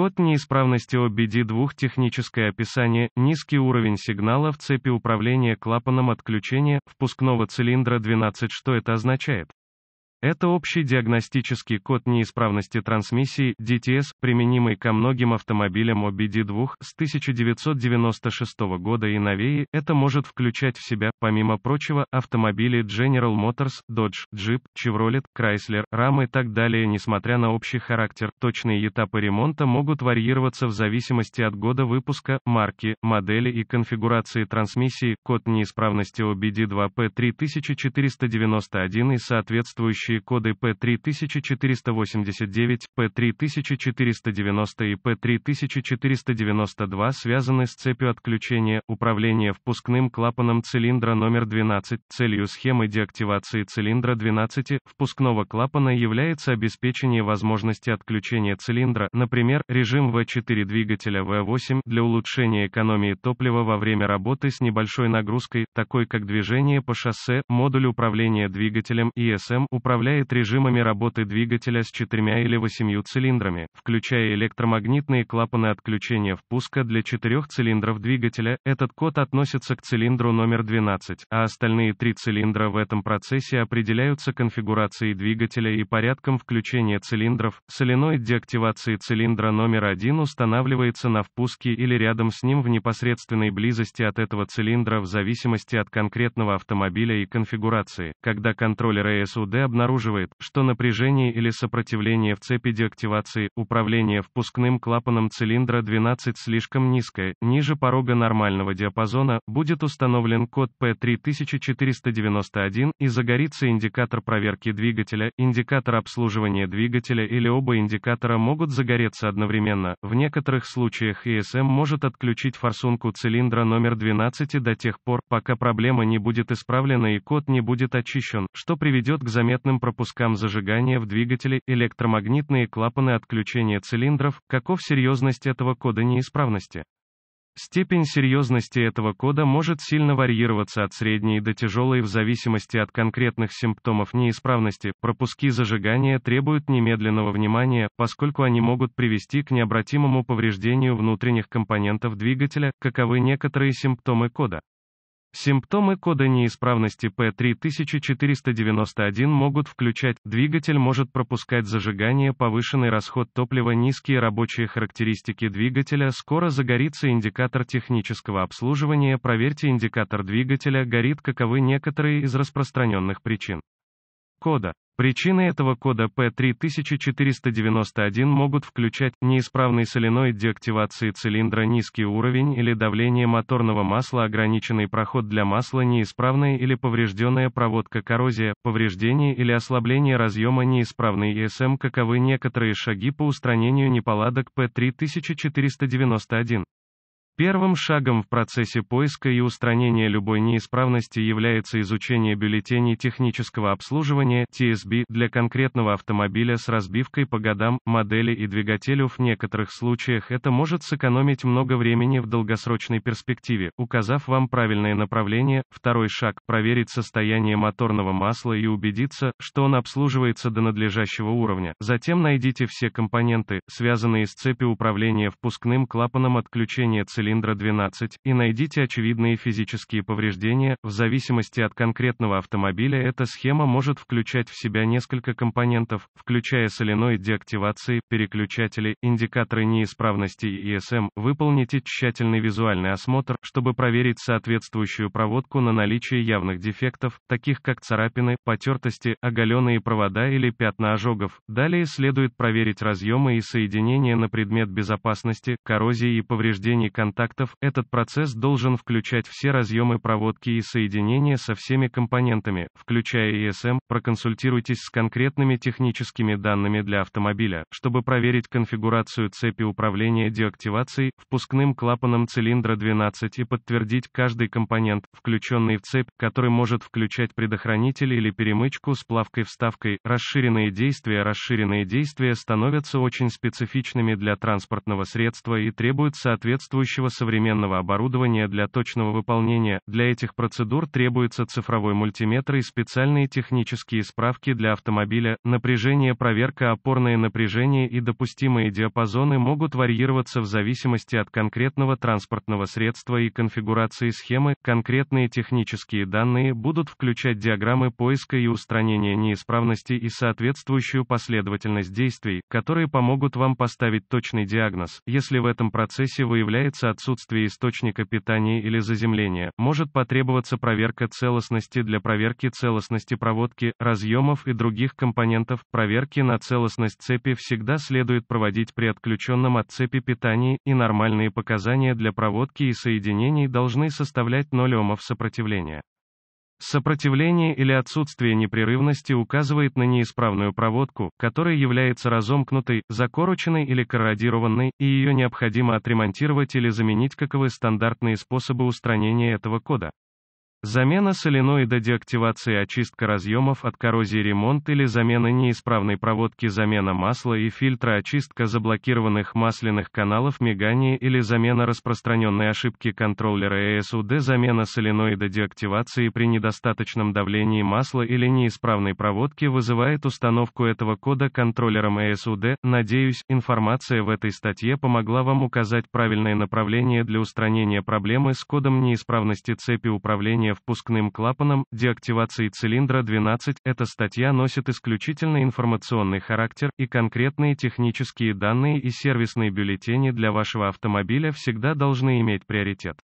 Код неисправности OBD2 техническое описание, низкий уровень сигнала в цепи управления клапаном отключения впускного цилиндра 12 Что это означает? Это общий диагностический код неисправности трансмиссии DTS, применимый ко многим автомобилям OBD2 с 1996 года и новее. Это может включать в себя, помимо прочего, автомобили General Motors, Dodge, Jeep, Chevrolet, Chrysler, RAM и так далее. Несмотря на общий характер, точные этапы ремонта могут варьироваться в зависимости от года выпуска, марки, модели и конфигурации трансмиссии. Код неисправности OBD2P3491 и соответствующий соответствующие коды P3489, P3490 и P3492 связаны с цепью отключения, управления впускным клапаном цилиндра номер 12. Целью схемы деактивации цилиндра 12 впускного клапана является обеспечение возможности отключения цилиндра, например, режим V4 двигателя V8 для улучшения экономии топлива во время работы с небольшой нагрузкой, такой как движение по шоссе, модуль управления двигателем ESM, управление управляет режимами работы двигателя с четырьмя или восемью цилиндрами, включая электромагнитные клапаны отключения впуска для четырех цилиндров двигателя, этот код относится к цилиндру номер 12, а остальные три цилиндра в этом процессе определяются конфигурацией двигателя и порядком включения цилиндров, соленоид деактивации цилиндра номер 1 устанавливается на впуске или рядом с ним в непосредственной близости от этого цилиндра в зависимости от конкретного автомобиля и конфигурации, когда контроллер ЭСУД обнаруживает обнаруживает, что напряжение или сопротивление в цепи деактивации, управления впускным клапаном цилиндра 12 слишком низкое, ниже порога нормального диапазона, будет установлен код P3491 и загорится индикатор проверки двигателя, индикатор обслуживания двигателя или оба индикатора могут загореться одновременно. В некоторых случаях ESM может отключить форсунку цилиндра номер 12 до тех пор, пока проблема не будет исправлена и код не будет очищен, что приведет к заметным пропускам зажигания в двигателе, электромагнитные клапаны отключения цилиндров, каков серьезность этого кода неисправности. Степень серьезности этого кода может сильно варьироваться от средней до тяжелой в зависимости от конкретных симптомов неисправности. Пропуски зажигания требуют немедленного внимания, поскольку они могут привести к необратимому повреждению внутренних компонентов двигателя, каковы некоторые симптомы кода. Симптомы кода неисправности P3491 могут включать, двигатель может пропускать зажигание, повышенный расход топлива, низкие рабочие характеристики двигателя, скоро загорится индикатор технического обслуживания, проверьте индикатор двигателя, горит каковы некоторые из распространенных причин. Кода. Причины этого кода P3491 могут включать неисправный соленоид деактивации цилиндра, низкий уровень или давление моторного масла, ограниченный проход для масла, неисправная или поврежденная проводка коррозия, повреждение или ослабление разъема неисправный ESM, каковы некоторые шаги по устранению неполадок P3491. Первым шагом в процессе поиска и устранения любой неисправности является изучение бюллетеней технического обслуживания TSB для конкретного автомобиля с разбивкой по годам, модели и двигателю. В некоторых случаях это может сэкономить много времени в долгосрочной перспективе, указав вам правильное направление. Второй шаг – проверить состояние моторного масла и убедиться, что он обслуживается до надлежащего уровня. Затем найдите все компоненты, связанные с цепью управления впускным клапаном отключения цилиндра цилиндра 12, и найдите очевидные физические повреждения, в зависимости от конкретного автомобиля эта схема может включать в себя несколько компонентов, включая соленоид деактивации, переключатели, индикаторы неисправности и ESM, выполните тщательный визуальный осмотр, чтобы проверить соответствующую проводку на наличие явных дефектов, таких как царапины, потертости, оголенные провода или пятна ожогов. Далее следует проверить разъемы и соединения на предмет безопасности, коррозии и повреждений контакта контактов, этот процесс должен включать все разъемы проводки и соединения со всеми компонентами, включая ESM. Проконсультируйтесь с конкретными техническими данными для автомобиля, чтобы проверить конфигурацию цепи управления деактивацией, впускным клапаном цилиндра 12 и подтвердить каждый компонент, включенный в цепь, который может включать предохранитель или перемычку с плавкой-вставкой. Расширенные действия Расширенные действия становятся очень специфичными для транспортного средства и требуют соответствующего прочего современного оборудования для точного выполнения, для этих процедур требуется цифровой мультиметр и специальные технические справки для автомобиля, напряжение проверка опорное напряжение и допустимые диапазоны могут варьироваться в зависимости от конкретного транспортного средства и конфигурации схемы, конкретные технические данные будут включать диаграммы поиска и устранения неисправности и соответствующую последовательность действий, которые помогут вам поставить точный диагноз, если в этом процессе выявляется из отсутствия источника питания или заземления, может потребоваться проверка целостности для проверки целостности проводки, разъемов и других компонентов. Проверки на целостность цепи всегда следует проводить при отключенном от цепи питании, и нормальные показания для проводки и соединений должны составлять 0 омов сопротивления. Сопротивление или отсутствие непрерывности указывает на неисправную проводку, которая является разомкнутой, закороченной или корродированной, и ее необходимо отремонтировать или заменить каковы стандартные способы устранения этого кода. Замена соленоида деактивация очистка разъемов от коррозии ремонт или замена неисправной проводки замена масла и фильтра очистка заблокированных масляных каналов мигания или замена распространенной ошибки контроллера ЭСУД замена соленоида деактивации при недостаточном давлении масла или неисправной проводки вызывает установку этого кода контроллером ЭСУД. Надеюсь, информация в этой статье помогла вам указать правильное направление для устранения проблемы с кодом неисправности цепи управления управления впускным клапаном, деактивации цилиндра 12, эта статья носит исключительно информационный характер, и конкретные технические данные и сервисные бюллетени для вашего автомобиля всегда должны иметь приоритет.